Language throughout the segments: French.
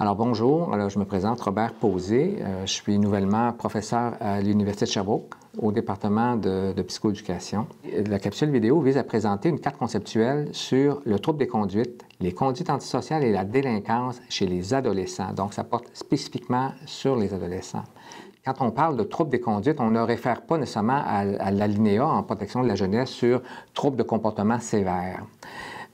Alors bonjour, Alors, je me présente Robert Posé. Euh, je suis nouvellement professeur à l'Université de Sherbrooke au département de, de, psychoéducation. La capsule vidéo vise à présenter une carte conceptuelle sur le trouble des conduites, les conduites antisociales et la délinquance chez les adolescents. Donc ça porte spécifiquement sur les adolescents. Quand on parle de trouble des conduites, on ne réfère pas nécessairement à, l'alinéa en protection de la jeunesse sur trouble de comportement sévère.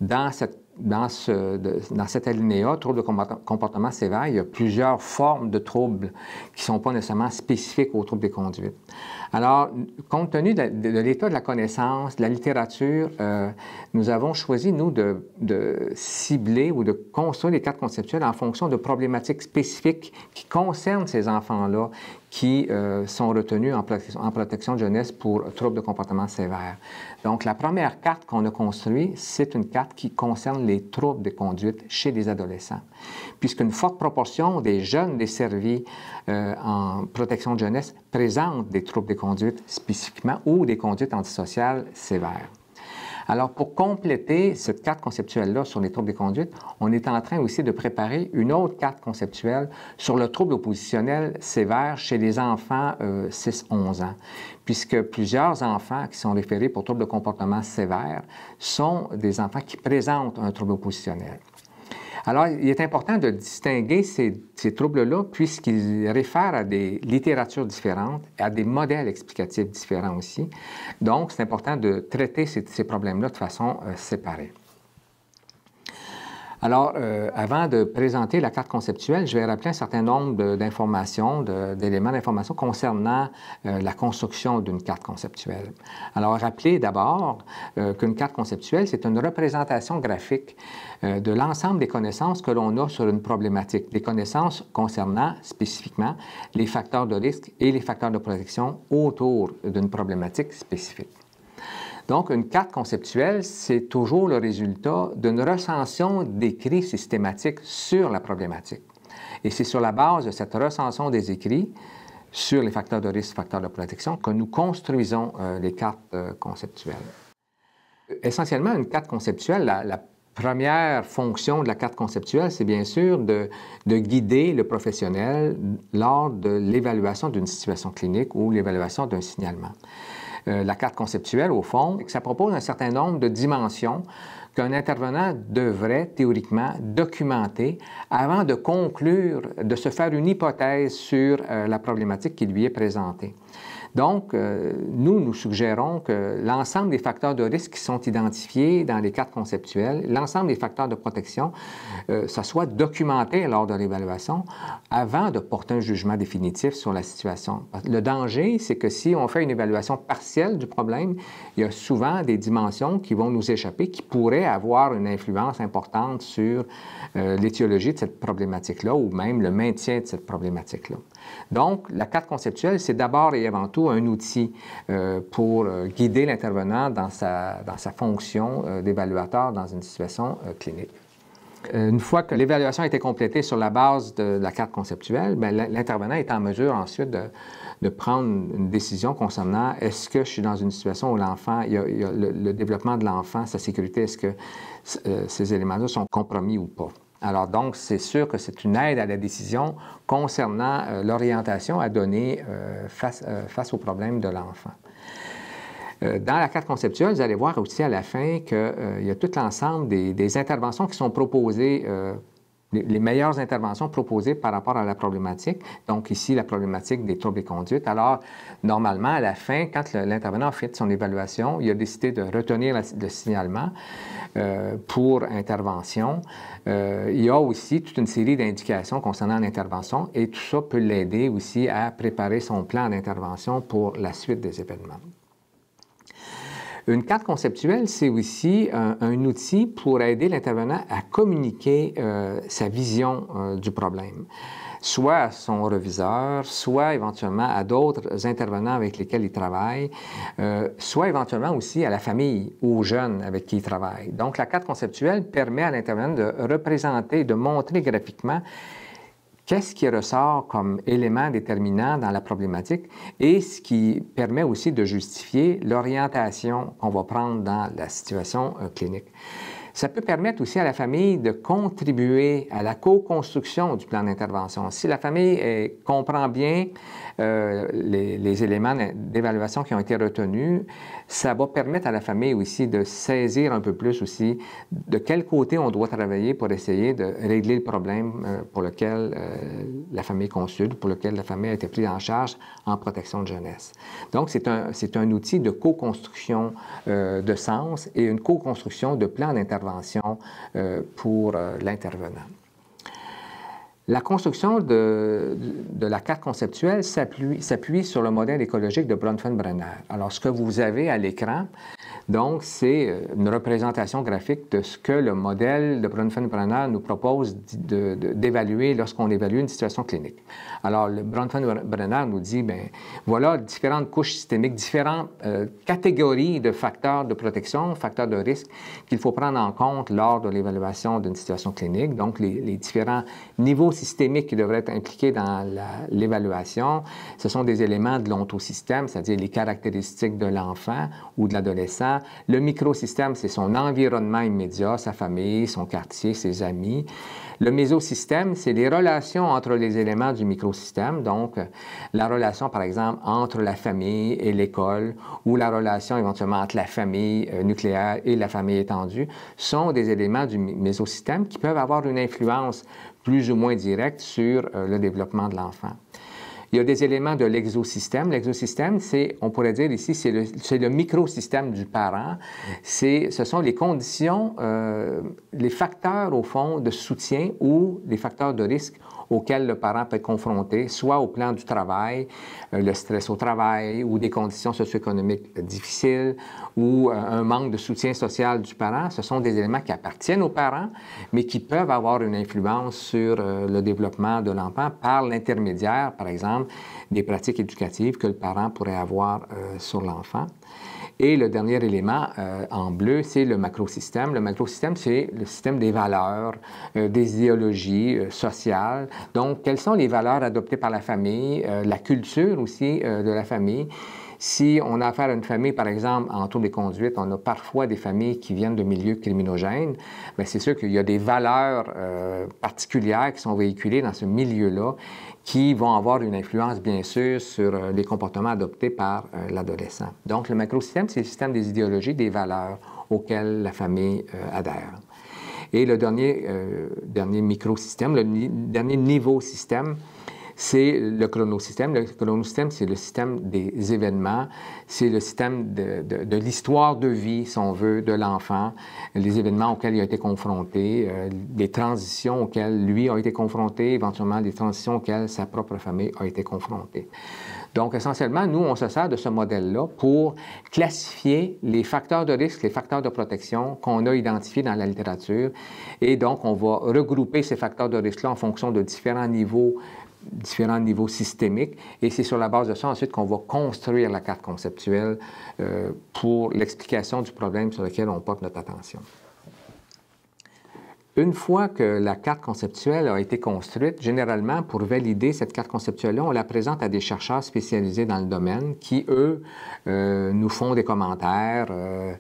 Dans cette dans, cet alinéa, troubles de comportement sévère, il y a plusieurs formes de troubles qui ne sont pas nécessairement spécifiques aux troubles des conduites. Alors, compte tenu de, l'état de la connaissance, de la littérature, euh, nous avons choisi, nous, de, cibler ou de construire les cartes conceptuelles en fonction de problématiques spécifiques qui concernent ces enfants-là qui euh, sont retenus en, protection, en protection de jeunesse pour troubles de comportement sévère. Donc, la première carte qu'on a construite, c'est une carte qui concerne les troubles de conduite chez les adolescents, puisqu'une forte proportion des jeunes desservis euh, en protection de jeunesse présentent des troubles de conduite spécifiquement ou des conduites antisociales sévères. Alors, pour compléter cette carte conceptuelle-là sur les troubles de conduites, on est en train aussi de préparer une autre carte conceptuelle sur le trouble oppositionnel sévère chez les enfants 6-11 euh, ans, puisque plusieurs enfants qui sont référés pour troubles de comportement sévère sont des enfants qui présentent un trouble oppositionnel. Alors, il est important de distinguer ces, troubles-là puisqu'ils réfèrent à des littératures différentes, et à des modèles explicatifs différents aussi. Donc, c'est important de traiter ces, problèmes-là de façon euh, séparée. Alors, euh, avant de présenter la carte conceptuelle, je vais rappeler un certain nombre d'informations, d'éléments d'information concernant euh, la construction d'une carte conceptuelle. Alors, rappelez d'abord euh, qu'une carte conceptuelle, c'est une représentation graphique de l'ensemble des connaissances que l'on a sur une problématique, des connaissances concernant spécifiquement les facteurs de risque et les facteurs de protection autour d'une problématique spécifique. Donc, une carte conceptuelle, c'est toujours le résultat d'une recension d'écrits systématiques sur la problématique. Et c'est sur la base de cette recension des écrits sur les facteurs de risque, facteurs de protection, que nous construisons euh, les cartes euh, conceptuelles. Essentiellement, une carte conceptuelle, la, première fonction de la carte conceptuelle, c'est bien sûr de, guider le professionnel lors de l'évaluation d'une situation clinique ou l'évaluation d'un signalement. Euh, la carte conceptuelle, au fond, et que ça propose un certain nombre de dimensions qu'un intervenant devrait théoriquement documenter avant de conclure, de se faire une hypothèse sur euh, la problématique qui lui est présentée. Donc, euh, nous, nous suggérons que l'ensemble des facteurs de risque qui sont identifiés dans les cartes conceptuelles, l'ensemble des facteurs de protection, euh, ça soit documenté lors de l'évaluation avant de porter un jugement définitif sur la situation. Le danger, c'est que si on fait une évaluation partielle du problème, il y a souvent des dimensions qui vont nous échapper, qui pourraient avoir une influence importante sur l'éthiologie euh, l'étiologie de cette problématique-là ou même le maintien de cette problématique-là. Donc, la carte conceptuelle, c'est d'abord et avant tout un outil euh, pour euh, guider l'intervenant dans sa, fonction euh, d'évaluateur dans une situation clinique. Une fois que l'évaluation a été complétée sur la base de la carte conceptuelle, ben, l'intervenant est en mesure ensuite de, prendre une décision concernant est-ce que je suis dans une situation où l'enfant, le, développement de l'enfant, sa sécurité, est-ce que ces éléments-là sont compromis ou pas. Alors donc, c'est sûr que c'est une aide à la décision concernant euh, l'orientation à donner euh, euh, face, au problème aux problèmes de l'enfant. Dans la carte conceptuelle, vous allez voir aussi à la fin qu'il y a tout l'ensemble des, des, interventions qui sont proposées les, meilleures interventions proposées par rapport à la problématique. Donc ici, la problématique des troubles de conduite. Alors, normalement, à la fin, quand l'intervenant a fait son évaluation, il a décidé de retenir le signalement euh, pour intervention. Euh, il y a aussi toute une série d'indications concernant l'intervention et tout ça peut l'aider aussi à préparer son plan d'intervention pour la suite des événements. Une carte conceptuelle, c'est aussi un, outil pour aider l'intervenant à communiquer euh, sa vision euh, du problème, soit à son reviseur, soit éventuellement à d'autres intervenants avec lesquels il travaille, euh, soit éventuellement aussi à la famille ou aux jeunes avec qui il travaille. Donc, la carte conceptuelle permet à l'intervenant de représenter, de montrer graphiquement qu'est-ce qui ressort comme élément déterminant dans la problématique et ce qui permet aussi de justifier l'orientation qu'on va prendre dans la situation euh, clinique. Ça peut permettre aussi à la famille de contribuer à la co-construction du plan d'intervention. Si la famille eh, comprend bien euh, les, éléments d'évaluation qui ont été retenus, ça va permettre à la famille aussi de saisir un peu plus aussi de quel côté on doit travailler pour essayer de régler le problème euh, pour lequel euh, la famille consulte, pour lequel la famille a été prise en charge en protection de jeunesse. Donc, c'est un, un outil de co-construction de sens et une co-construction de plan d'intervention euh, pour euh, l'intervenant. La construction de, la carte conceptuelle s'appuie sur le modèle écologique de Bronfenbrenner. Alors, ce que vous avez à l'écran, donc, c'est euh, une représentation graphique de ce que le modèle de Bronfenbrenner nous propose d'évaluer lorsqu'on évalue une situation clinique. Alors, le Bronfenbrenner Brenner nous dit, ben voilà différentes couches systémiques, différentes euh, catégories de facteurs de protection, facteurs de risque qu'il faut prendre en compte lors de l'évaluation d'une situation clinique. Donc, les, les, différents niveaux systémiques qui devraient être impliqués dans l'évaluation, ce sont des éléments de l'ontosystème, c'est-à-dire les caractéristiques de l'enfant ou de l'adolescent. Le microsystème, c'est son environnement immédiat, sa famille, son quartier, ses amis. Le mésosystème, c'est les relations entre les éléments du microsystème, donc euh, la relation, par exemple, entre la famille et l'école, ou la relation éventuellement entre la famille euh, nucléaire et la famille étendue, sont des éléments du mésosystème qui peuvent avoir une influence plus ou moins directe sur euh, le développement de l'enfant. Il y a des éléments de l'exosystème. L'exosystème, c'est, on pourrait dire ici, c'est le, microsystème du parent. C'est, ce sont les conditions, euh, les facteurs, au fond, de soutien ou les facteurs de risque auxquels le parent peut être confronté, soit au plan du travail, euh, le stress au travail ou des conditions socio-économiques difficiles ou euh, un manque de soutien social du parent. Ce sont des éléments qui appartiennent aux parents, mais qui peuvent avoir une influence sur euh, le développement de l'enfant par l'intermédiaire, par exemple, des pratiques éducatives que le parent pourrait avoir sur l'enfant. Et le dernier élément euh, en bleu, c'est le macrosystème. Le macrosystème, c'est le système des valeurs, euh, des idéologies euh, sociales. Donc, quelles sont les valeurs adoptées par la famille, la culture aussi de la famille. Si on a affaire à une famille, par exemple, en tour des conduites, on a parfois des familles qui viennent de milieux criminogènes, mais c'est sûr qu'il y a des valeurs particulières qui sont véhiculées dans ce milieu-là qui vont avoir une influence, bien sûr, sur euh, les comportements adoptés par euh, l'adolescent. Donc, le macrosystème, c'est le système des idéologies, des valeurs auxquelles la famille euh, adhère. Et le dernier, dernier microsystème, le dernier niveau système, c'est le chronosystème. Le chronosystème, c'est le système des événements, c'est le système de, l'histoire de vie, si on veut, de l'enfant, les événements auxquels il a été confronté, euh, les transitions auxquelles lui a été confronté, éventuellement les transitions auxquelles sa propre famille a été confrontée. Donc, essentiellement, nous, on se sert de ce modèle-là pour classifier les facteurs de risque, les facteurs de protection qu'on a identifiés dans la littérature. Et donc, on va regrouper ces facteurs de risque-là en fonction de différents niveaux différents niveaux systémiques. Et c'est sur la base de ça ensuite qu'on va construire la carte conceptuelle euh, pour l'explication du problème sur lequel on porte notre attention. Une fois que la carte conceptuelle a été construite, généralement, pour valider cette carte conceptuelle-là, on la présente à des chercheurs spécialisés dans le domaine qui, eux, euh, nous font des commentaires. Euh,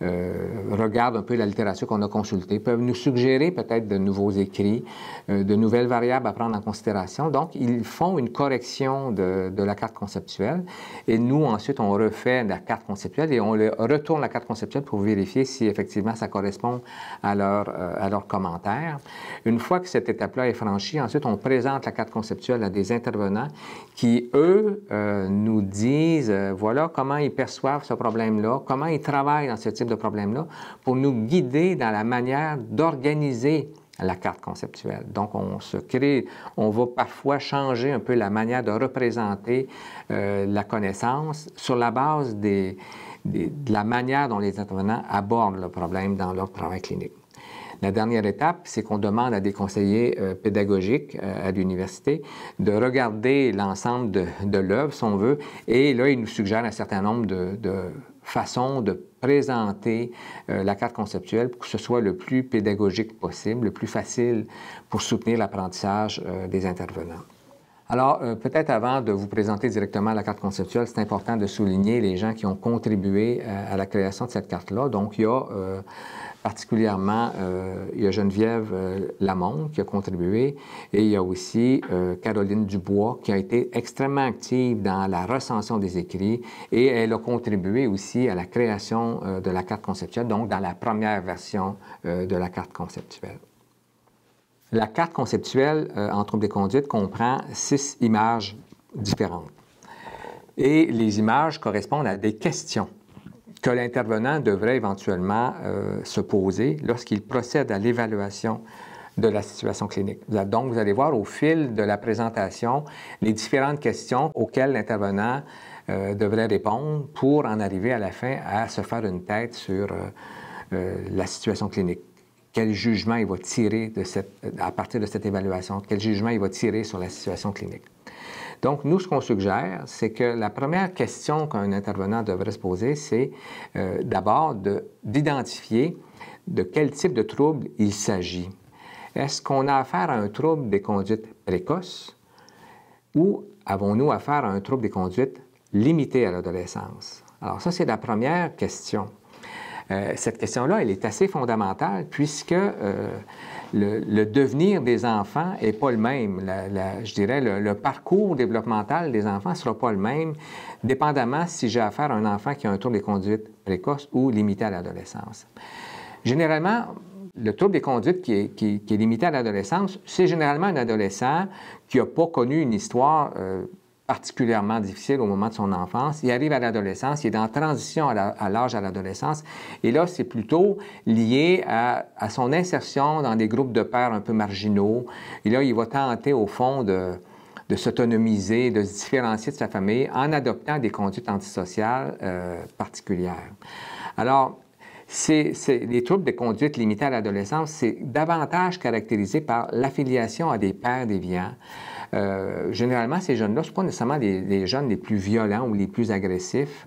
euh, regardent un peu la littérature qu'on a consultée, peuvent nous suggérer peut-être de nouveaux écrits, euh, de nouvelles variables à prendre en considération. Donc, ils font une correction de, la carte conceptuelle et nous, ensuite, on refait la carte conceptuelle et on retourne la carte conceptuelle pour vérifier si effectivement ça correspond à leurs euh, à leurs commentaires. Une fois que cette étape-là est franchie, ensuite, on présente la carte conceptuelle à des intervenants qui, eux, nous disent, voilà comment ils perçoivent ce problème-là, comment ils travaillent dans ce type de problèmes là pour nous guider dans la manière d'organiser la carte conceptuelle. Donc, on se crée, on va parfois changer un peu la manière de représenter euh, la connaissance sur la base des, de la manière dont les intervenants abordent le problème dans leur travail clinique. La dernière étape, c'est qu'on demande à des conseillers euh, pédagogiques euh, à l'université de regarder l'ensemble de, l'œuvre, si on veut, et là, ils nous suggèrent un certain nombre de façon de présenter euh, la carte conceptuelle pour que ce soit le plus pédagogique possible, le plus facile pour soutenir l'apprentissage euh, des intervenants. Alors, euh, peut-être avant de vous présenter directement la carte conceptuelle, c'est important de souligner les gens qui ont contribué à la création de cette carte-là. Donc, il y a Particulièrement, euh, il y a Geneviève euh, Lamont qui a contribué et il y a aussi euh, Caroline Dubois qui a été extrêmement active dans la recension des écrits et elle a contribué aussi à la création de la carte conceptuelle, donc dans la première version de la carte conceptuelle. La carte conceptuelle en troubles des conduites comprend six images différentes. Et les images correspondent à des questions que l'intervenant devrait éventuellement euh, se poser lorsqu'il procède à l'évaluation de la situation clinique. Donc, vous allez voir au fil de la présentation les différentes questions auxquelles l'intervenant euh, devrait répondre pour en arriver à la fin à se faire une tête sur euh, la situation clinique. Quel jugement il va tirer de cette, à partir de cette évaluation, quel jugement il va tirer sur la situation clinique. Donc, nous, ce qu'on suggère, c'est que la première question qu'un intervenant devrait se poser, c'est euh, d'abord d'identifier de, quel type de trouble il s'agit. Est-ce qu'on a affaire à un trouble des conduites précoces ou avons-nous affaire à un trouble des conduites limité à l'adolescence? Alors ça, c'est la première question. Euh, cette question-là, elle est assez fondamentale puisque euh, le, devenir des enfants n'est pas le même. je dirais, le, parcours développemental des enfants ne sera pas le même, dépendamment si j'ai affaire à un enfant qui a un trouble des conduites précoce ou limité à l'adolescence. Généralement, le trouble des conduites qui est, limité à l'adolescence, c'est généralement un adolescent qui n'a pas connu une histoire euh, particulièrement difficile au moment de son enfance. Il arrive à l'adolescence, il est en transition à l'âge à l'adolescence. Et là, c'est plutôt lié à, son insertion dans des groupes de pères un peu marginaux. Et là, il va tenter, au fond, de, s'autonomiser, de se différencier de sa famille en adoptant des conduites antisociales euh, particulières. Alors, c'est, les troubles de conduite limités à l'adolescence, c'est davantage caractérisé par l'affiliation à des pères déviants, euh, généralement, ces jeunes-là, ce ne sont pas nécessairement les, jeunes les plus violents ou les plus agressifs.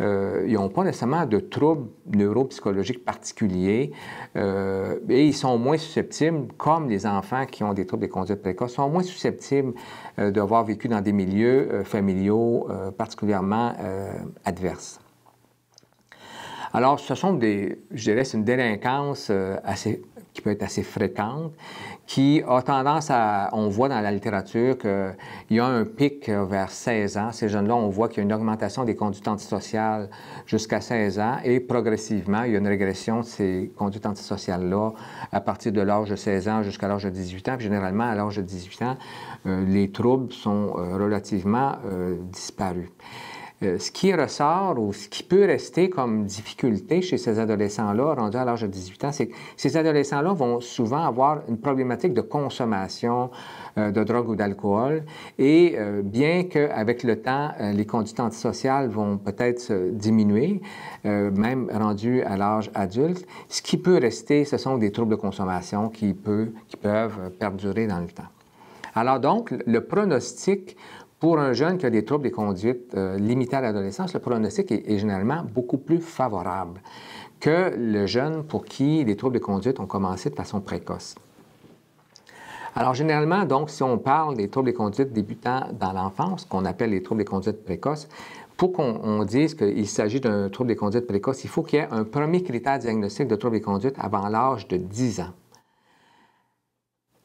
Euh, ils n'ont pas nécessairement de troubles neuropsychologiques particuliers euh, et ils sont moins susceptibles, comme les enfants qui ont des troubles des conduites précoces, sont moins susceptibles d'avoir vécu dans des milieux familiaux particulièrement adverses. Alors, ce sont des, je dirais, c'est une délinquance assez, qui peut être assez fréquente qui a tendance à... On voit dans la littérature qu'il y a un pic euh, vers 16 ans. Ces jeunes-là, on voit qu'il y a une augmentation des conduites antisociales jusqu'à 16 ans et progressivement, il y a une régression de ces conduites antisociales-là à partir de l'âge de 16 ans jusqu'à l'âge de 18 ans. généralement, à l'âge de 18 ans, euh, les troubles sont euh, relativement disparus. Euh, ce qui ressort ou ce qui peut rester comme difficulté chez ces adolescents-là, rendus à l'âge de 18 ans, c'est que ces adolescents-là vont souvent avoir une problématique de consommation euh, de drogue ou d'alcool. Et euh, bien qu'avec le temps, les conduites antisociales vont peut-être diminuer, même rendus à l'âge adulte, ce qui peut rester, ce sont des troubles de consommation qui, qui peuvent perdurer dans le temps. Alors donc, le pronostic pour un jeune qui a des troubles des conduites euh, limités à l'adolescence, le pronostic est, généralement beaucoup plus favorable que le jeune pour qui les troubles de conduite ont commencé de façon précoce. Alors généralement, donc, si on parle des troubles des conduites débutant dans l'enfance, qu'on appelle les troubles de conduites précoces, pour qu'on dise qu'il s'agit d'un trouble des conduites précoce, il faut qu'il y ait un premier critère diagnostique de trouble des conduite avant l'âge de 10 ans.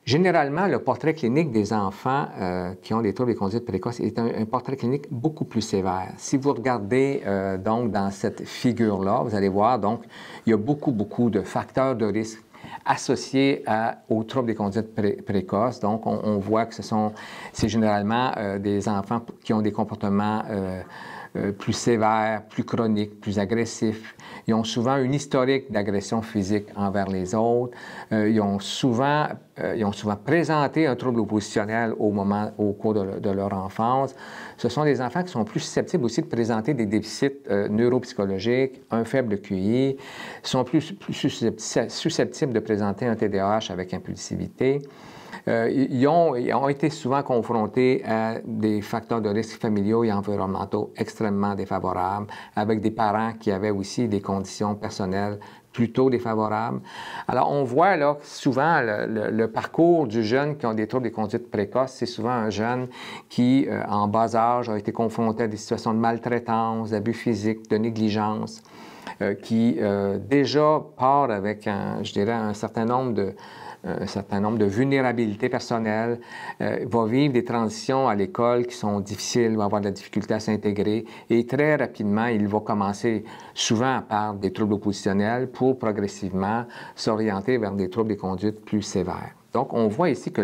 Généralement, le portrait clinique des enfants euh, qui ont des troubles des conduite précoces est un, portrait clinique beaucoup plus sévère. Si vous regardez euh, donc dans cette figure-là, vous allez voir donc il y a beaucoup beaucoup de facteurs de risque associés aux troubles des conduites précoces. Donc on, voit que ce sont c'est généralement euh, des enfants qui ont des comportements plus sévères, plus chroniques, plus agressifs, ils ont souvent une historique d'agression physique envers les autres. Euh, ils, ont souvent, euh, ils ont souvent présenté un trouble oppositionnel au, moment, au cours de, leur enfance. Ce sont des enfants qui sont plus susceptibles aussi de présenter des déficits euh, neuropsychologiques, un faible QI, sont plus, plus susceptibles de présenter un TDAH avec impulsivité. Euh, ils, ont, été souvent confrontés à des facteurs de risque familiaux et environnementaux extrêmement défavorables, avec des parents qui avaient aussi des conditions personnelles plutôt défavorables. Alors, on voit là souvent le, parcours du jeune qui a des troubles des conduites précoces. c'est souvent un jeune qui, euh, en bas âge, a été confronté à des situations de maltraitance, d'abus physiques, de négligence, euh, qui déjà part avec, un, je dirais, un certain nombre de un certain nombre de vulnérabilités personnelles, euh, va vivre des transitions à l'école qui sont difficiles, va avoir de la difficulté à s'intégrer et très rapidement, il va commencer souvent par des troubles oppositionnels pour progressivement s'orienter vers des troubles des conduites plus sévères. Donc, on voit ici que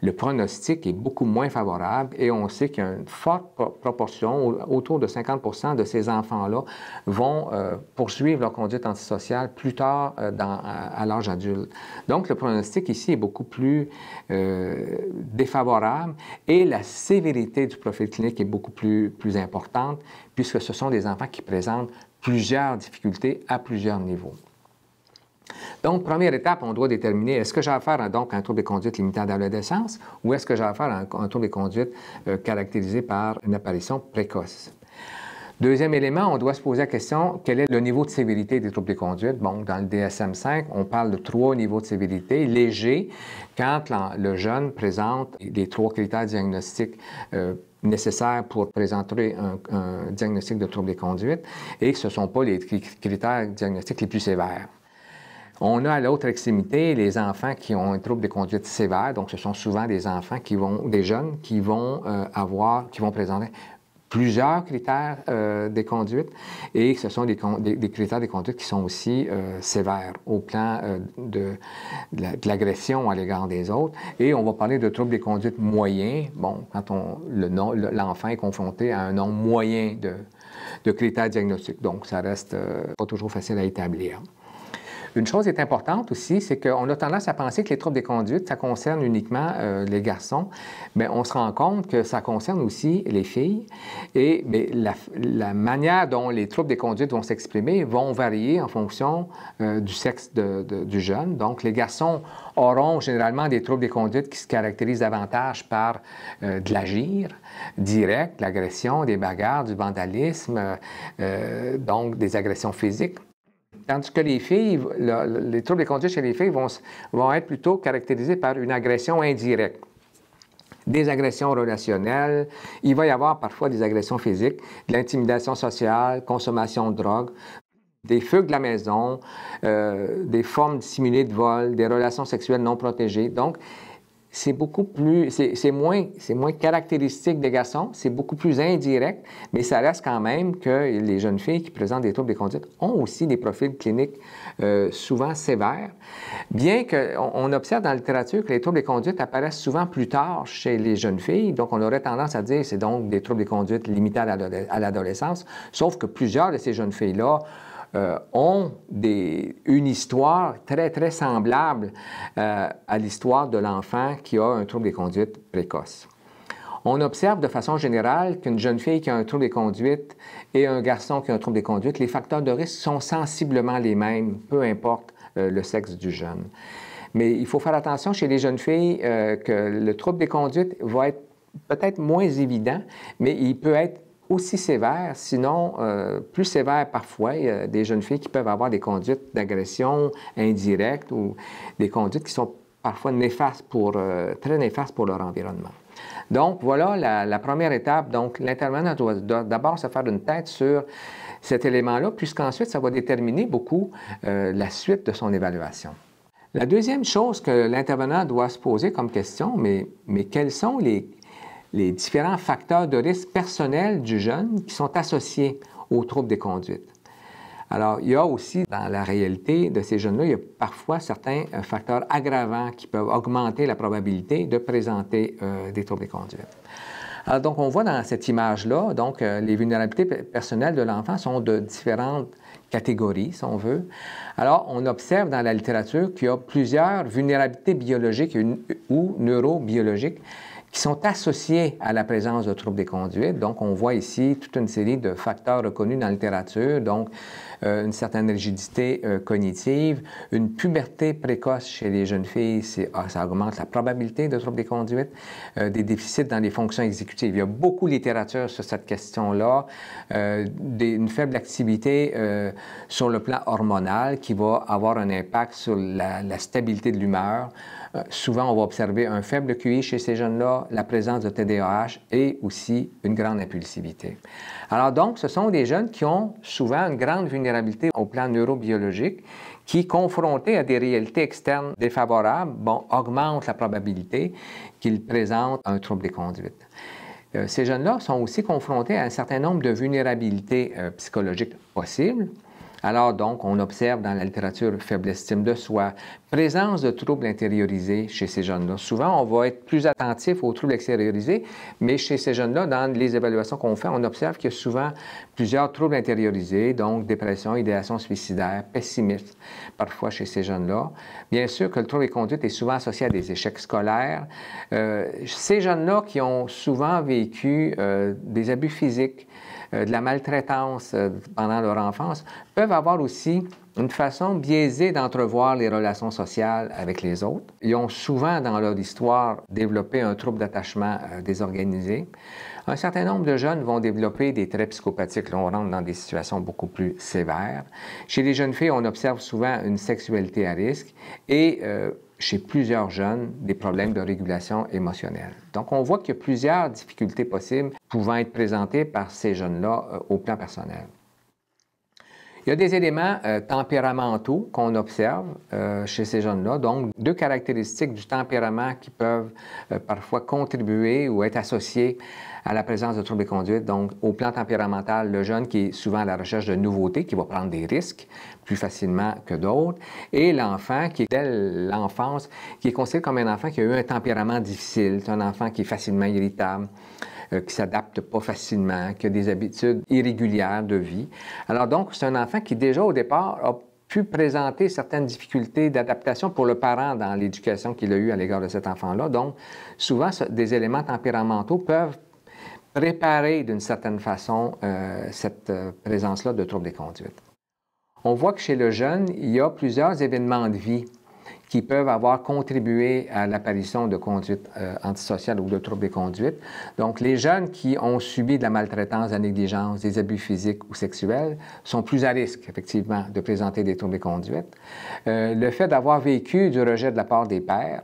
le, pronostic est beaucoup moins favorable et on sait qu'il y a une forte proportion, autour de 50 de ces enfants-là vont euh, poursuivre leur conduite antisociale plus tard euh, à, l'âge adulte. Donc, le pronostic ici est beaucoup plus euh, défavorable et la sévérité du profil clinique est beaucoup plus importante puisque ce sont des enfants qui présentent plusieurs difficultés à plusieurs niveaux. Donc, première étape, on doit déterminer est-ce que j'ai affaire à un trouble de conduite limitant l'adolescence ou est-ce que j'ai affaire à un, trouble de conduites euh, caractérisé par une apparition précoce. Deuxième élément, on doit se poser la question quel est le niveau de sévérité des troubles de conduite Bon, dans le DSM-5, on parle de trois niveaux de sévérité léger quand le jeune présente les trois critères diagnostiques. Euh, nécessaires pour présenter un, diagnostic de trouble de conduite et que ce ne sont pas les critères diagnostiques les plus sévères. On a à l'autre extrémité les enfants qui ont un trouble de conduite sévère, donc ce sont souvent des enfants qui vont, des jeunes qui vont euh, avoir, qui vont présenter plusieurs critères euh, des conduites et ce sont des, critères de conduites qui sont aussi euh, sévères au plan euh, de, l'agression à l'égard des autres. Et on va parler de troubles des conduites moyens. Bon, quand l'enfant est confronté à un nombre moyen de, de critères diagnostiques, donc ça reste pas toujours facile à établir. Une chose est importante aussi, c'est qu'on a tendance à penser que les troubles des conduites, ça concerne uniquement euh, les garçons, mais on se rend compte que ça concerne aussi les filles. Et la, manière dont les troubles des conduites vont s'exprimer vont varier en fonction euh, du sexe du jeune. Donc, les garçons auront généralement des troubles des conduites qui se caractérisent davantage par euh, de l'agir direct, l'agression, des bagarres, du vandalisme, donc des agressions physiques. Tandis que les filles, les troubles de conduite chez les filles vont, vont être plutôt caractérisés par une agression indirecte des agressions relationnelles, il va y avoir parfois des agressions physiques, de l'intimidation sociale, consommation de drogue, des feux de la maison, euh, des formes dissimulées de vol, des relations sexuelles non protégées. Donc, c'est beaucoup plus, c'est moins, moins caractéristique des garçons, c'est beaucoup plus indirect, mais ça reste quand même que les jeunes filles qui présentent des troubles des conduites ont aussi des profils cliniques euh, souvent sévères, bien qu'on on observe dans la littérature que les troubles des conduites apparaissent souvent plus tard chez les jeunes filles, donc on aurait tendance à dire c'est donc des troubles des conduites limités à l'adolescence, sauf que plusieurs de ces jeunes filles-là euh, ont une histoire très, très semblable euh, à l'histoire de l'enfant qui a un trouble des conduites précoce. On observe de façon générale qu'une jeune fille qui a un trouble des conduites et un garçon qui a un trouble des conduites, les facteurs de risque sont sensiblement les mêmes, peu importe euh, le sexe du jeune. Mais il faut faire attention chez les jeunes filles que le trouble des conduites va être peut-être moins évident, mais il peut être aussi sévères, sinon euh, plus sévères parfois. des jeunes filles qui peuvent avoir des conduites d'agression indirecte ou des conduites qui sont parfois néfastes pour, euh, très néfastes pour leur environnement. Donc, voilà la, première étape. Donc, l'intervenant doit d'abord se faire une tête sur cet élément-là, puisqu'ensuite, ça va déterminer beaucoup euh, la suite de son évaluation. La deuxième chose que l'intervenant doit se poser comme question, mais, mais quelles sont les les différents facteurs de risque personnel du jeune qui sont associés aux troubles des conduites. Alors, il y a aussi dans la réalité de ces jeunes-là, il y a parfois certains euh, facteurs aggravants qui peuvent augmenter la probabilité de présenter euh, des troubles des conduites. Alors, donc, on voit dans cette image-là, donc, euh, les vulnérabilités personnelles de l'enfant sont de différentes catégories, si on veut. Alors, on observe dans la littérature qu'il y a plusieurs vulnérabilités biologiques ou neurobiologiques qui sont associés à la présence de troubles des conduites. Donc, on voit ici toute une série de facteurs reconnus dans la littérature, donc euh, une certaine rigidité euh, cognitive, une puberté précoce chez les jeunes filles, ah, ça augmente la probabilité de troubles des conduites, euh, des déficits dans les fonctions exécutives. Il y a beaucoup de littérature sur cette question-là, une faible activité sur le plan hormonal qui va avoir un impact sur la stabilité de l'humeur. Euh, souvent, on va observer un faible QI chez ces jeunes-là, la présence de TDAH et aussi une grande impulsivité. Alors donc, ce sont des jeunes qui ont souvent une grande vulnérabilité au plan neurobiologique qui, confrontés à des réalités externes défavorables, augmentent la probabilité qu'ils présentent un trouble des conduites euh, ces jeunes-là sont aussi confrontés à un certain nombre de vulnérabilités euh, psychologiques possibles. Alors donc, on observe dans la littérature faible estime de soi, présence de troubles intériorisés chez ces jeunes-là. Souvent, on va être plus attentif aux troubles extériorisés, mais chez ces jeunes-là, dans les évaluations qu'on fait, on observe qu'il y a souvent plusieurs troubles intériorisés, donc dépression, idéation suicidaire, pessimisme, parfois chez ces jeunes-là. Bien sûr que le trouble de conduite est souvent associé à des échecs scolaires. Euh, ces jeunes-là qui ont souvent vécu euh, des abus physiques, euh, de la maltraitance pendant leur enfance, peuvent avoir aussi une façon biaisée d'entrevoir les relations sociales avec les autres. Ils ont souvent, dans leur histoire, développé un trouble d'attachement euh, désorganisé. Un certain nombre de jeunes vont développer des traits psychopathiques. Là, on rentre dans des situations beaucoup plus sévères. Chez les jeunes filles, on observe souvent une sexualité à risque et euh, chez plusieurs jeunes des problèmes de régulation émotionnelle. Donc, on voit qu'il y a plusieurs difficultés possibles pouvant être présentées par ces jeunes-là euh, au plan personnel. Il y a des éléments euh, tempéramentaux qu'on observe euh, chez ces jeunes-là, donc deux caractéristiques du tempérament qui peuvent euh, parfois contribuer ou être associées à la présence de troubles de conduite. Donc, au plan tempéramental, le jeune qui est souvent à la recherche de nouveautés, qui va prendre des risques plus facilement que d'autres, et l'enfant qui, dès l'enfance, qui est considéré comme un enfant qui a eu un tempérament difficile, un enfant qui est facilement irritable, euh, qui ne s'adapte pas facilement, qui a des habitudes irrégulières de vie. Alors donc, c'est un enfant qui déjà au départ a pu présenter certaines difficultés d'adaptation pour le parent dans l'éducation qu'il a eue à l'égard de cet enfant-là. Donc, souvent, des éléments tempéramentaux peuvent préparer d'une certaine façon euh, cette euh, présence-là de troubles des conduites. On voit que chez le jeune, il y a plusieurs événements de vie qui peuvent avoir contribué à l'apparition de conduites euh, antisociales ou de troubles de conduite. Donc, les jeunes qui ont subi de la maltraitance, de la négligence, des abus physiques ou sexuels sont plus à risque, effectivement, de présenter des troubles de conduites. Euh, le fait d'avoir vécu du rejet de la part des pères,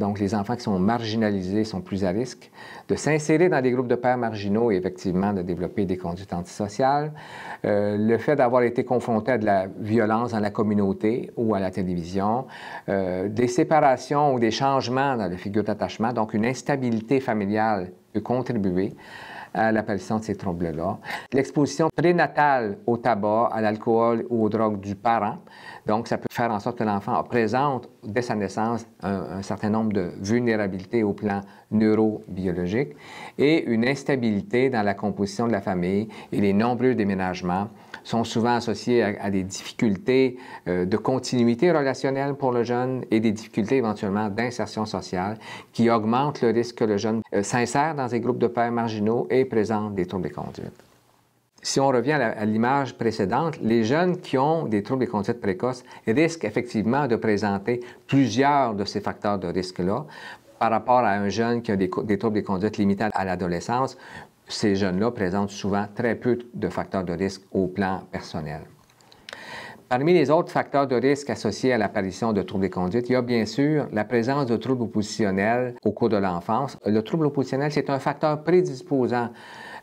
donc les enfants qui sont marginalisés sont plus à risque, de s'insérer dans des groupes de pères marginaux et effectivement de développer des conduites antisociales, euh, le fait d'avoir été confronté à de la violence dans la communauté ou à la télévision, euh, des séparations ou des changements dans les figures d'attachement, donc une instabilité familiale peut contribuer à l'apparition de ces troubles-là. L'exposition prénatale au tabac, à l'alcool ou aux drogues du parent, donc ça peut faire en sorte que l'enfant présente dès sa naissance un, un certain nombre de vulnérabilités au plan neurobiologique et une instabilité dans la composition de la famille et les nombreux déménagements sont souvent associés à, des difficultés euh, de continuité relationnelle pour le jeune et des difficultés éventuellement d'insertion sociale qui augmentent le risque que le jeune euh, s'insère dans des groupes de pairs marginaux et présente des troubles de conduite. Si on revient à l'image précédente, les jeunes qui ont des troubles de conduite précoces risquent effectivement de présenter plusieurs de ces facteurs de risque-là par rapport à un jeune qui a des, troubles de conduite limités à l'adolescence ces jeunes-là présentent souvent très peu de facteurs de risque au plan personnel. Parmi les autres facteurs de risque associés à l'apparition de troubles des conduites, il y a bien sûr la présence de troubles oppositionnels au cours de l'enfance. Le trouble oppositionnel, c'est un facteur prédisposant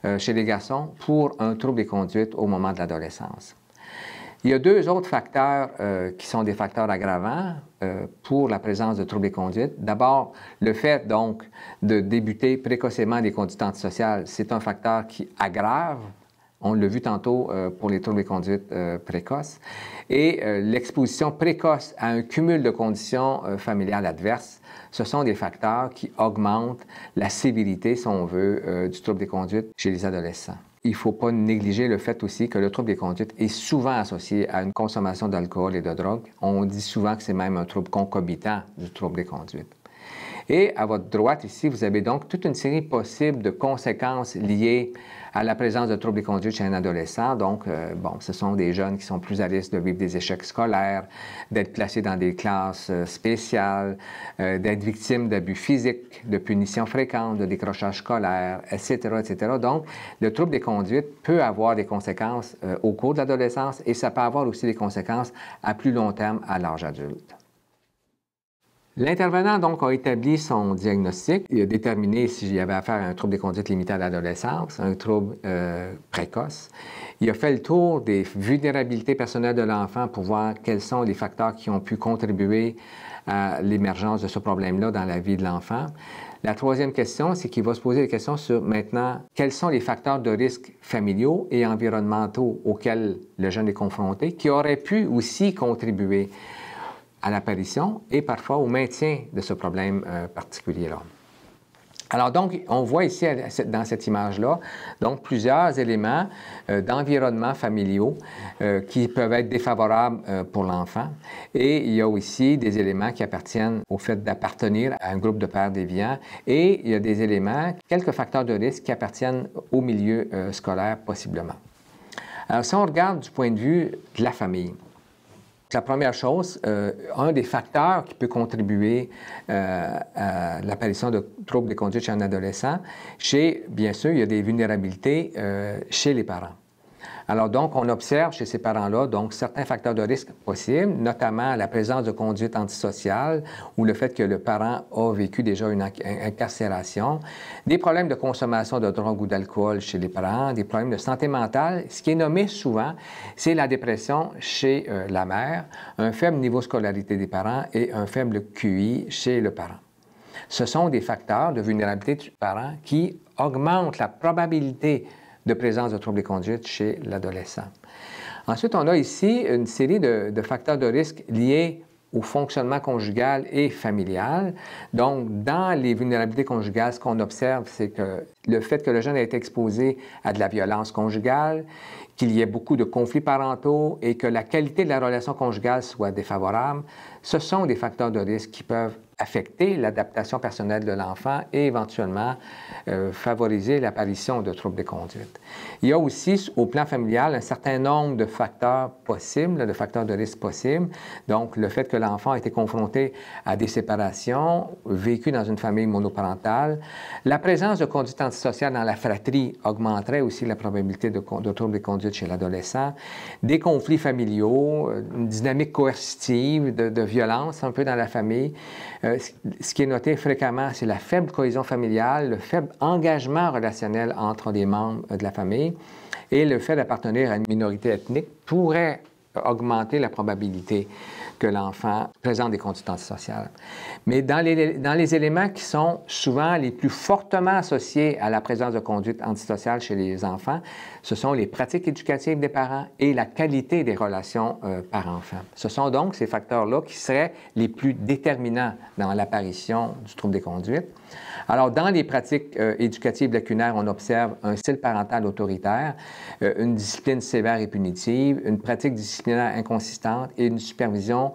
euh, chez les garçons pour un trouble des conduites au moment de l'adolescence. Il y a deux autres facteurs euh, qui sont des facteurs aggravants euh, pour la présence de troubles de conduite. D'abord, le fait donc de débuter précocement des conduites antisociales, c'est un facteur qui aggrave. On l'a vu tantôt euh, pour les troubles de conduite précoces. Et l'exposition précoce à un cumul de conditions familiales adverses, ce sont des facteurs qui augmentent la sévérité, si on veut, du trouble des conduites chez les adolescents il ne faut pas négliger le fait aussi que le trouble des conduites est souvent associé à une consommation d'alcool et de drogue. On dit souvent que c'est même un trouble concomitant du trouble des conduites. Et à votre droite, ici, vous avez donc toute une série possible de conséquences liées à la présence de troubles des conduites chez un adolescent. Donc, euh, bon, ce sont des jeunes qui sont plus à risque de vivre des échecs scolaires, d'être placés dans des classes euh, spéciales, euh, d'être victimes d'abus physiques, de punitions fréquentes, de décrochage scolaire, etc., etc. Donc, le trouble des conduites peut avoir des conséquences au cours de l'adolescence et ça peut avoir aussi des conséquences à plus long terme à l'âge adulte. L'intervenant, donc, a établi son diagnostic. Il a déterminé s'il y avait affaire à un trouble des conduites limité à l'adolescence, un trouble euh, précoce. Il a fait le tour des vulnérabilités personnelles de l'enfant pour voir quels sont les facteurs qui ont pu contribuer à l'émergence de ce problème-là dans la vie de l'enfant. La troisième question, c'est qu'il va se poser la question sur maintenant quels sont les facteurs de risque familiaux et environnementaux auxquels le jeune est confronté, qui auraient pu aussi contribuer à l'apparition et parfois au maintien de ce problème euh, particulier-là. Alors donc, on voit ici dans cette image-là, donc plusieurs éléments euh, d'environnement familiaux euh, qui peuvent être défavorables pour l'enfant. Et il y a aussi des éléments qui appartiennent au fait d'appartenir à un groupe de pères déviants. Et il y a des éléments, quelques facteurs de risque qui appartiennent au milieu scolaire possiblement. Alors si on regarde du point de vue de la famille, la première chose, euh, un des facteurs qui peut contribuer euh, à l'apparition de troubles de conduite chez un adolescent, chez, bien sûr, il y a des vulnérabilités euh, chez les parents. Alors donc, on observe chez ces parents-là donc certains facteurs de risque possibles, notamment la présence de conduite antisociale ou le fait que le parent a vécu déjà une incarcération, des problèmes de consommation de drogue ou d'alcool chez les parents, des problèmes de santé mentale. Ce qui est nommé souvent, c'est la dépression chez euh, la mère, un faible niveau scolarité des parents et un faible QI chez le parent. Ce sont des facteurs de vulnérabilité du parent qui augmentent la probabilité de présence de troubles de conduite chez l'adolescent. Ensuite, on a ici une série de, de facteurs de risque liés au fonctionnement conjugal et familial. Donc, dans les vulnérabilités conjugales, ce qu'on observe, c'est que le fait que le jeune ait été exposé à de la violence conjugale, qu'il y ait beaucoup de conflits parentaux et que la qualité de la relation conjugale soit défavorable, ce sont des facteurs de risque qui peuvent affecter l'adaptation personnelle de l'enfant et éventuellement euh, favoriser l'apparition de troubles de conduite. Il y a aussi, au plan familial, un certain nombre de facteurs possibles, de facteurs de risque possibles. Donc, le fait que l'enfant a été confronté à des séparations, vécu dans une famille monoparentale. La présence de conduites antisociales dans la fratrie augmenterait aussi la probabilité de, troubles de conduite chez l'adolescent. Des conflits familiaux, euh, une dynamique coercitive de, violence un peu dans la famille. Euh, ce qui est noté fréquemment, c'est la faible cohésion familiale, le faible engagement relationnel entre les membres euh, de la famille famille. Et le fait d'appartenir à une minorité ethnique pourrait augmenter la probabilité que l'enfant présente des conduites antisociales. Mais dans les, dans les éléments qui sont souvent les plus fortement associés à la présence de conduites antisociales chez les enfants, ce sont les pratiques éducatives des parents et la qualité des relations euh, par enfant. Ce sont donc ces facteurs-là qui seraient les plus déterminants dans l'apparition du trouble des conduites. Alors, dans les pratiques euh, éducatives lacunaires, on observe un style parental autoritaire, euh, une discipline sévère et punitive, une pratique disciplinaire inconsistante et une supervision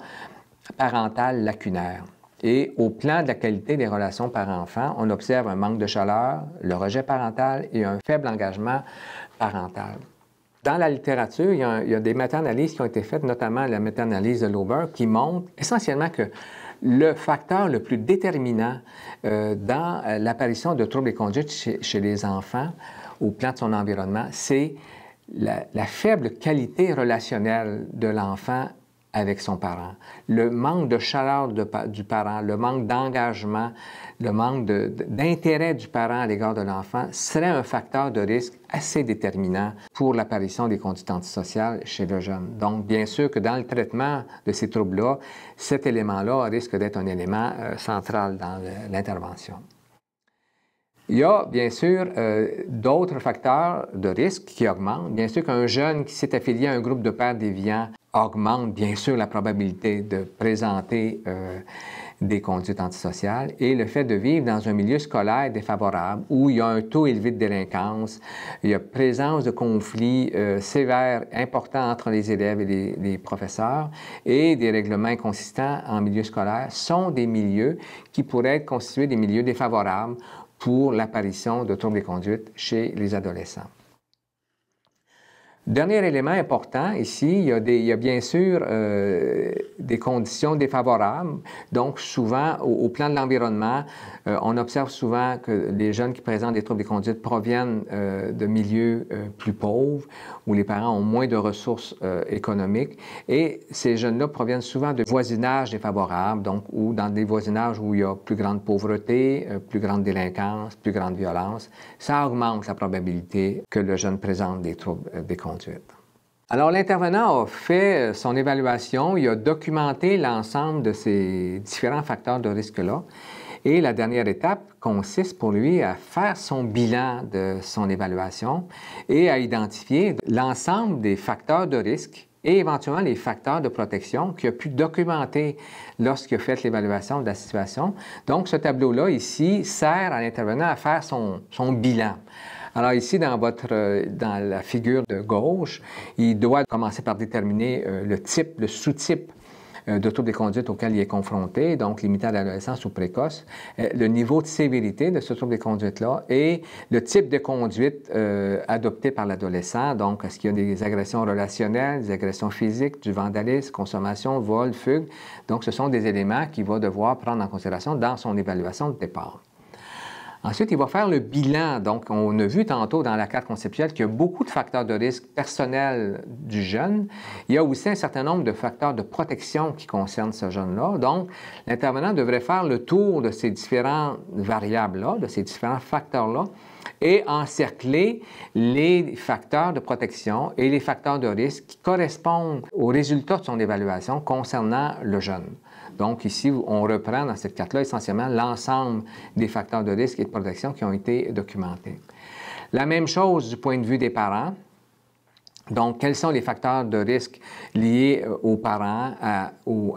parentale lacunaire. Et au plan de la qualité des relations par enfant, on observe un manque de chaleur, le rejet parental et un faible engagement dans la littérature, il y, a, des méta-analyses qui ont été faites, notamment la méta-analyse de Lauber, qui montre essentiellement que le facteur le plus déterminant euh, dans euh, l'apparition de troubles et conduites chez, les enfants au plan de son environnement, c'est la, la, faible qualité relationnelle de l'enfant avec son parent. Le manque de chaleur du parent, le manque d'engagement, le manque d'intérêt du parent à l'égard de l'enfant serait un facteur de risque assez déterminant pour l'apparition des conduites antisociales chez le jeune. Donc, bien sûr que dans le traitement de ces troubles-là, cet élément-là risque d'être un élément euh, central dans l'intervention. Il y a bien sûr euh, d'autres facteurs de risque qui augmentent. Bien sûr qu'un jeune qui s'est affilié à un groupe de pères déviants augmente bien sûr la probabilité de présenter euh, des conduites antisociales et le fait de vivre dans un milieu scolaire défavorable où il y a un taux élevé de délinquance, il y a présence de conflits euh, sévères importants entre les élèves et les, professeurs et des règlements inconsistants en milieu scolaire sont des milieux qui pourraient constituer des milieux défavorables pour l'apparition de troubles des conduites chez les adolescents. Dernier élément important ici, il y a, bien sûr euh, des conditions défavorables. Donc, souvent, au, plan de l'environnement, euh, on observe souvent que les jeunes qui présentent des troubles de conduite proviennent euh, de milieux plus pauvres, où les parents ont moins de ressources économiques. Et ces jeunes-là proviennent souvent de voisinages défavorables, donc ou dans des voisinages où il y a plus grande pauvreté, plus grande délinquance, plus grande violence. Ça augmente la probabilité que le jeune présente des troubles des conduite. Alors, l'intervenant a fait son évaluation, il a documenté l'ensemble de ces différents facteurs de risque-là. Et la dernière étape consiste pour lui à faire son bilan de son évaluation et à identifier l'ensemble des facteurs de risque et éventuellement les facteurs de protection qu'il a pu documenter lorsqu'il a fait l'évaluation de la situation. Donc, ce tableau-là, ici, sert à l'intervenant à faire son bilan. Alors ici, dans, votre, dans la figure de gauche, il doit commencer par déterminer euh, le type, le sous-type de troubles des conduites auxquels il est confronté, donc limité à l'adolescence ou précoce, euh, le niveau de sévérité de ce trouble des conduites-là et le type de conduite euh, adopté par l'adolescent. Donc, est-ce qu'il y a des agressions relationnelles, des agressions physiques, du vandalisme, consommation, vol, fugue? Donc, ce sont des éléments qu'il va devoir prendre en considération dans son évaluation de départ. Ensuite, il va faire le bilan. Donc, on a vu tantôt dans la carte conceptuelle qu'il y a beaucoup de facteurs de risque personnels du jeune. Il y a aussi un certain nombre de facteurs de protection qui concernent ce jeune-là. Donc, l'intervenant devrait faire le tour de ces différentes variables-là, de ces différents facteurs-là, et encercler les facteurs de protection et les facteurs de risque qui correspondent aux résultats de son évaluation concernant le jeune. Donc ici, on reprend dans cette carte-là essentiellement l'ensemble des facteurs de risque et de protection qui ont été documentés. La même chose du point de vue des parents. Donc, quels sont les facteurs de risque liés euh, aux parents, à,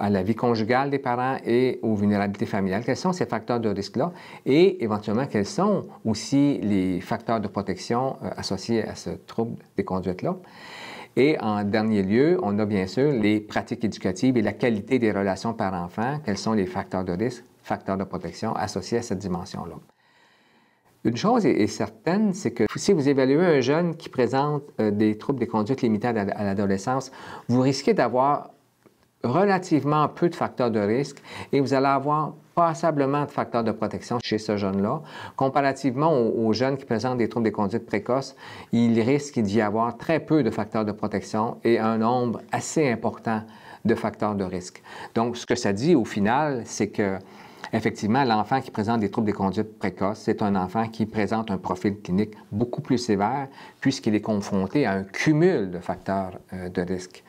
la vie conjugale des parents et aux vulnérabilités familiales? Quels sont ces facteurs de risque-là? Et éventuellement, quels sont aussi les facteurs de protection euh, associés à ce trouble des conduites-là? Et en dernier lieu, on a bien sûr les pratiques éducatives et la qualité des relations par enfant, quels sont les facteurs de risque, facteurs de protection associés à cette dimension-là. Une chose est certaine, c'est que si vous évaluez un jeune qui présente euh, des troubles des conduites limitées à l'adolescence, vous risquez d'avoir relativement peu de facteurs de risque et vous allez avoir passablement de facteurs de protection chez ce jeune-là. Comparativement aux, aux, jeunes qui présentent des troubles des conduites précoces, il risque d'y avoir très peu de facteurs de protection et un nombre assez important de facteurs de risque. Donc, ce que ça dit au final, c'est que effectivement, l'enfant qui présente des troubles des conduites précoces, c'est un enfant qui présente un profil clinique beaucoup plus sévère puisqu'il est confronté à un cumul de facteurs euh, de risque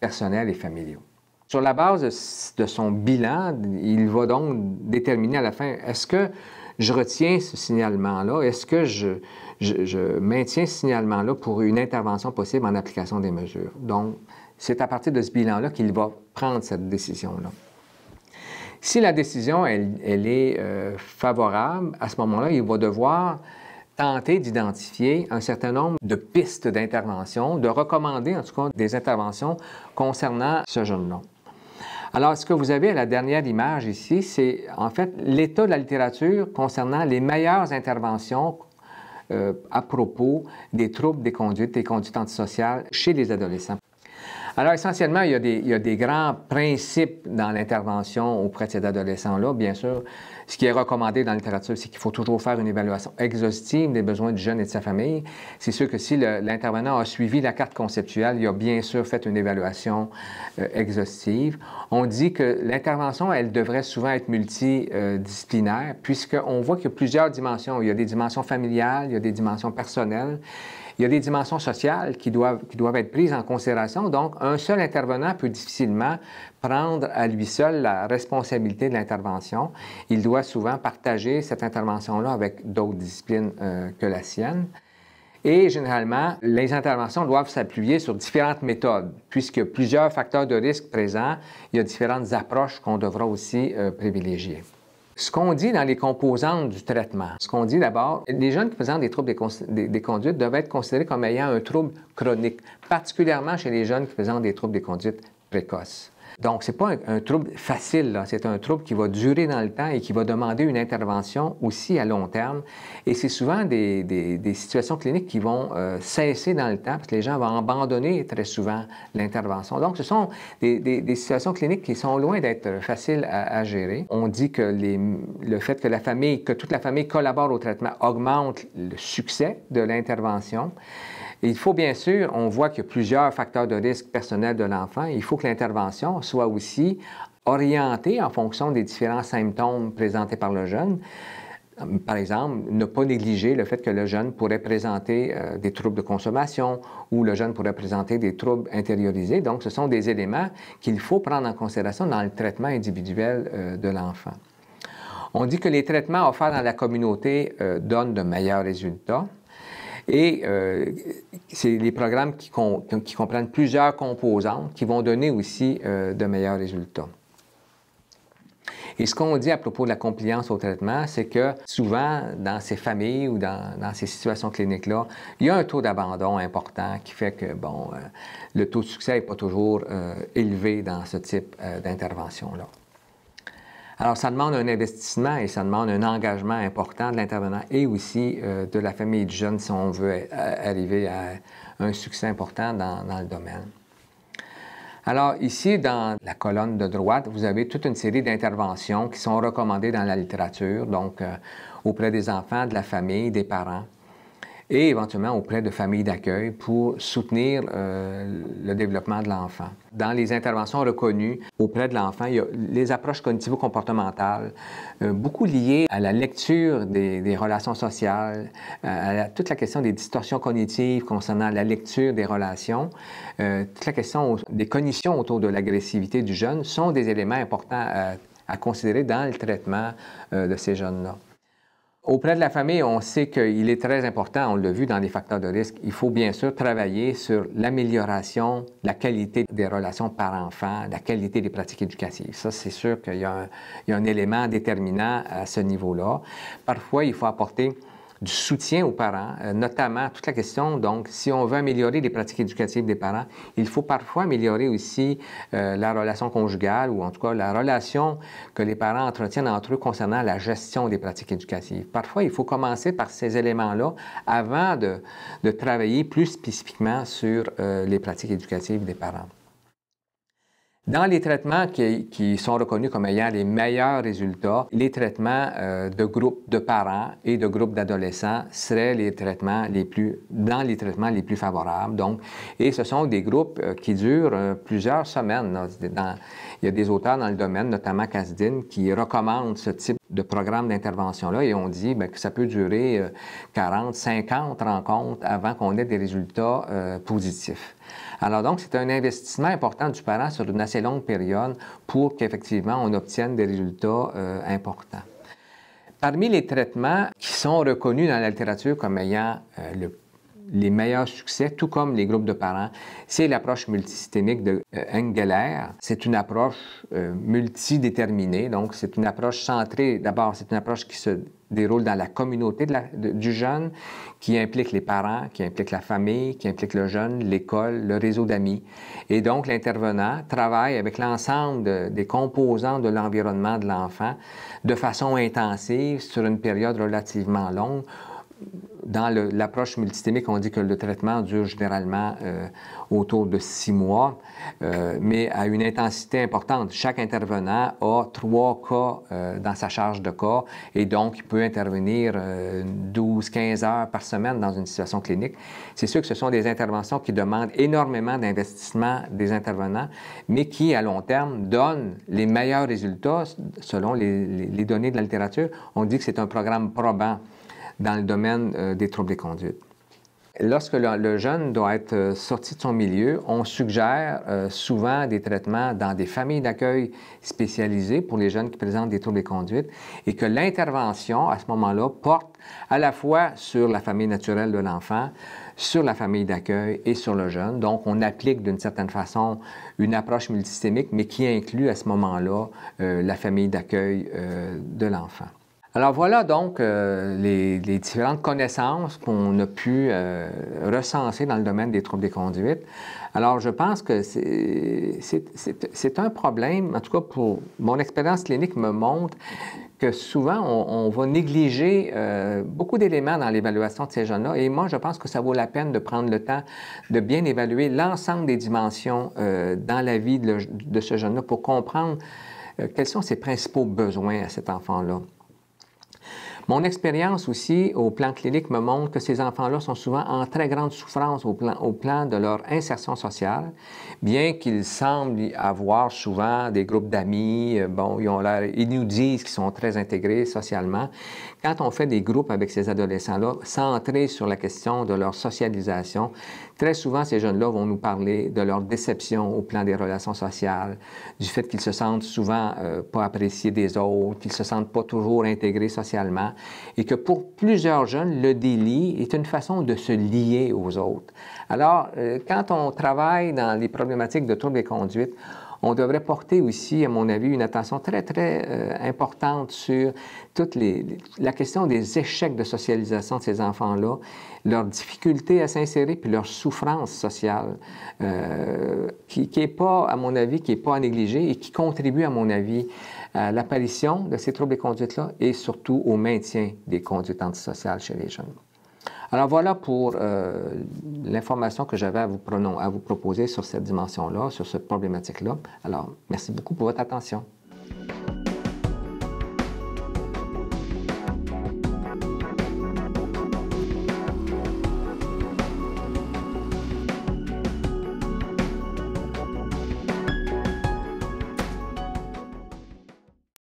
personnels et familiaux. Sur la base de son bilan, il va donc déterminer à la fin, est-ce que je retiens ce signalement-là? Est-ce que je, maintiens ce signalement-là pour une intervention possible en application des mesures? Donc, c'est à partir de ce bilan-là qu'il va prendre cette décision-là. Si la décision, elle, est euh, favorable, à ce moment-là, il va devoir tenter d'identifier un certain nombre de pistes d'intervention, de recommander en tout cas des interventions concernant ce jeune-là. Alors, ce que vous avez à la dernière image ici, c'est en fait l'état de la littérature concernant les meilleures interventions euh, à propos des troubles des conduites et conduites antisociales chez les adolescents. Alors, essentiellement, il y a des, il y a des grands principes dans l'intervention auprès de ces adolescents-là. Bien sûr, ce qui est recommandé dans la littérature, c'est qu'il faut toujours faire une évaluation exhaustive des besoins du jeune et de sa famille. C'est sûr que si l'intervenant a suivi la carte conceptuelle, il a bien sûr fait une évaluation euh, exhaustive. On dit que l'intervention, elle devrait souvent être multidisciplinaire, puisqu'on voit qu'il y a plusieurs dimensions. Il y a des dimensions familiales, il y a des dimensions personnelles. Il y a des dimensions sociales qui doivent, être prises en considération. Donc, un seul intervenant peut difficilement prendre à lui seul la responsabilité de l'intervention. Il doit souvent partager cette intervention-là avec d'autres disciplines euh, que la sienne. Et généralement, les interventions doivent s'appuyer sur différentes méthodes, puisque plusieurs facteurs de risque présents, il y a différentes approches qu'on devra aussi euh, privilégier. Ce qu'on dit dans les composantes du traitement, ce qu'on dit d'abord, les jeunes qui présentent des troubles des, conduites doivent être considérés comme ayant un trouble chronique, particulièrement chez les jeunes qui présentent des troubles des conduites précoces. Donc, ce n'est pas un, trouble facile, c'est un trouble qui va durer dans le temps et qui va demander une intervention aussi à long terme. Et c'est souvent des, des, situations cliniques qui vont euh, cesser dans le temps parce que les gens vont abandonner très souvent l'intervention. Donc, ce sont des, des, situations cliniques qui sont loin d'être faciles à, gérer. On dit que les, le fait que la famille, que toute la famille collabore au traitement augmente le succès de l'intervention. Il faut bien sûr, on voit qu'il y a plusieurs facteurs de risque personnel de l'enfant. Il faut que l'intervention soit aussi orienté en fonction des différents symptômes présentés par le jeune. Euh, par exemple, ne pas négliger le fait que le jeune pourrait présenter euh, des troubles de consommation ou le jeune pourrait présenter des troubles intériorisés. Donc, ce sont des éléments qu'il faut prendre en considération dans le traitement individuel euh, de l'enfant. On dit que les traitements offerts dans la communauté donnent de meilleurs résultats. Et euh, c'est les programmes qui, comprennent plusieurs composantes qui vont donner aussi euh, de meilleurs résultats. Et ce qu'on dit à propos de la compliance au traitement, c'est que souvent, dans ces familles ou dans, ces situations cliniques-là, il y a un taux d'abandon important qui fait que, bon, euh, le taux de succès n'est pas toujours élevé dans ce type d'intervention-là. Alors, ça demande un investissement et ça demande un engagement important de l'intervenant et aussi euh, de la famille de jeunes si on veut euh, arriver à un succès important dans, le domaine. Alors ici, dans la colonne de droite, vous avez toute une série d'interventions qui sont recommandées dans la littérature, donc euh, auprès des enfants, de la famille, des parents et éventuellement auprès de familles d'accueil pour soutenir euh, le développement de l'enfant. Dans les interventions reconnues auprès de l'enfant, il y a les approches cognitivo-comportementales, euh, beaucoup liées à la lecture des, relations sociales, euh, à toute la question des distorsions cognitives concernant la lecture des relations, toute la question des cognitions autour de l'agressivité du jeune sont des éléments importants à considérer dans le traitement de ces jeunes-là. Auprès de la famille, on sait qu'il est très important, on l'a vu dans les facteurs de risque, il faut bien sûr travailler sur l'amélioration, la qualité des relations par enfant, la qualité des pratiques éducatives. Ça, c'est sûr qu'il y, a un élément déterminant à ce niveau-là. Parfois, il faut apporter du soutien aux parents, euh, notamment toute la question, donc, si on veut améliorer les pratiques éducatives des parents, il faut parfois améliorer aussi euh, la relation conjugale ou en tout cas la relation que les parents entretiennent entre eux concernant la gestion des pratiques éducatives. Parfois, il faut commencer par ces éléments-là avant de, de, travailler plus spécifiquement sur euh, les pratiques éducatives des parents. Dans les traitements qui, sont reconnus comme ayant les meilleurs résultats, les traitements euh, de groupes de parents et de groupes d'adolescents seraient les traitements les plus, dans les traitements les plus favorables. Donc, et ce sont des groupes euh, qui durent euh, plusieurs semaines. il y a des auteurs dans le domaine, notamment Casdine, qui recommandent ce type de programme d'intervention-là et on dit ben, que ça peut durer 40, 50 rencontres avant qu'on ait des résultats positifs. Alors donc, c'est un investissement important du parent sur une assez longue période pour qu'effectivement on obtienne des résultats euh, importants. Parmi les traitements qui sont reconnus dans la littérature comme ayant euh, le le les meilleurs succès, tout comme les groupes de parents, c'est l'approche multisystémique de euh, Engeler. C'est une approche euh, multidéterminée, donc c'est une approche centrée. D'abord, c'est une approche qui se déroule dans la communauté de du jeune, qui implique les parents, qui implique la famille, qui implique le jeune, l'école, le réseau d'amis. Et donc, l'intervenant travaille avec l'ensemble des composants de l'environnement de l'enfant de façon intensive sur une période relativement longue dans l'approche multistémique, on dit que le traitement dure généralement euh, autour de six mois, euh, mais à une intensité importante. Chaque intervenant a trois cas euh, dans sa charge de cas et donc il peut intervenir 12-15 heures par semaine dans une situation clinique. C'est sûr que ce sont des interventions qui demandent énormément d'investissement des intervenants, mais qui, à long terme, donnent les meilleurs résultats selon les données de la littérature. On dit que c'est un programme probant dans le domaine euh, des troubles des conduites. Lorsque le, jeune doit être euh, sorti de son milieu, on suggère euh, souvent des traitements dans des familles d'accueil spécialisées pour les jeunes qui présentent des troubles des conduites et que l'intervention à ce moment-là porte à la fois sur la famille naturelle de l'enfant, sur la famille d'accueil et sur le jeune. Donc, on applique d'une certaine façon une approche multisystémique, mais qui inclut à ce moment-là la famille d'accueil de l'enfant. Alors voilà donc euh, les, différentes connaissances qu'on a pu euh, recenser dans le domaine des troubles des conduites. Alors je pense que c'est un problème, en tout cas pour mon expérience clinique me montre que souvent on, va négliger euh, beaucoup d'éléments dans l'évaluation de ces jeunes-là. Et moi je pense que ça vaut la peine de prendre le temps de bien évaluer l'ensemble des dimensions dans la vie de, de ce jeune-là pour comprendre quels sont ses principaux besoins à cet enfant-là. Mon expérience aussi au plan clinique me montre que ces enfants-là sont souvent en très grande souffrance au plan, de leur insertion sociale, bien qu'ils semblent avoir souvent des groupes d'amis, euh, bon, ils, ont nous disent qu'ils sont très intégrés socialement. Quand on fait des groupes avec ces adolescents-là, centrés sur la question de leur socialisation, très souvent ces jeunes-là vont nous parler de leur déception au plan des relations sociales, du fait qu'ils se sentent souvent euh, pas appréciés des autres, qu'ils se sentent pas toujours intégrés socialement et que pour plusieurs jeunes, le délit est une façon de se lier aux autres. Alors, euh, quand on travaille dans les problématiques de troubles et conduite, on devrait porter aussi, à mon avis, une attention très, très euh, importante sur toute les, la question des échecs de socialisation de ces enfants-là, leur difficulté à s'insérer, puis leur souffrance sociale, euh, qui n'est pas, à mon avis, qui n'est pas à négliger et qui contribue, à mon avis, l'apparition de ces troubles de conduite là et surtout au maintien des conduites antisociales chez les jeunes. Alors voilà pour euh, l'information que j'avais à, à vous, proposer sur cette dimension-là, sur cette problématique-là. Alors, merci beaucoup pour votre attention.